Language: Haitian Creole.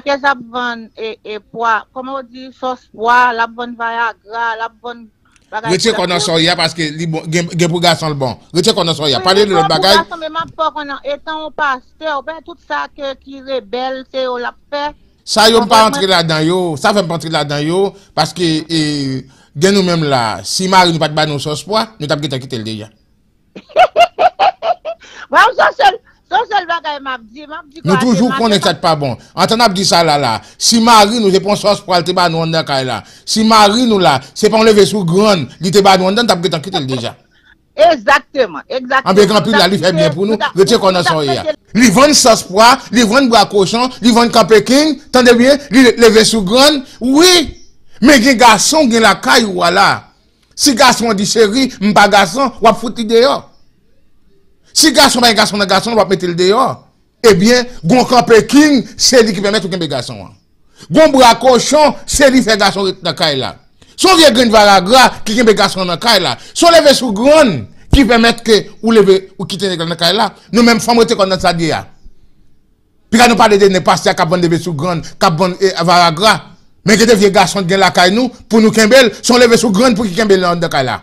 Ake sa ban e, e poa, komon di sos poa, la ban vayagra, la ban bagay. Reti konon soya, paske bon, gen pou gasan l bon. Reti konon soya, pale l bagay. Gen pou gasan, menman pou konon, etan ou pas, te ou ben tout sa ke ki rebel, te ou la pe. Sa yon pa antre la dan yo, sa fèm pa antre la dan yo, paske e, gen nou menm la, si mar yon pat ban yon sos poa, nou tab ge ta kite l dejan. Wan yon sos poa. Mwen toujou kon ne chak pa bon, an ten ap di sa la la, si ma ri nou jepon sos po al teba an wanda kaya la, si ma ri nou la, sepan le ve sou gran, li teba an wanda an tap ge tan kitel deja. Ezekte man, ezekte man. An be gran pi la li fè bien pou nou, le te kon an son ya. Li ven sos po a, li ven bo a koshan, li ven ka pekin, tan de bien, li le ve sou gran, oui, me gen gason gen la kaya wala. Si gason di seri, mpa gason, wap foti deyo. Si gason ba yon gason nan gason wap metil deyo, ebyen, goun kran pekin, sè di ki ve met ou kèmbe gason an. Goun brakon chan, sè di fè gason rite nan kay la. Son vie gwen varagra, ki kèmbe gason nan kay la. Son levesou groun, ki ve met ke ou kiten levesou groun nan kay la. Nou mèm fèm rete kon nan sa diya. Pi kèm nou pa de de ne pas te akabon levesou groun, akabon varagra. Men kète vie gason gen la kay nou, pou nou kèmbel, son levesou groun pou ki kèmbel nan kay la.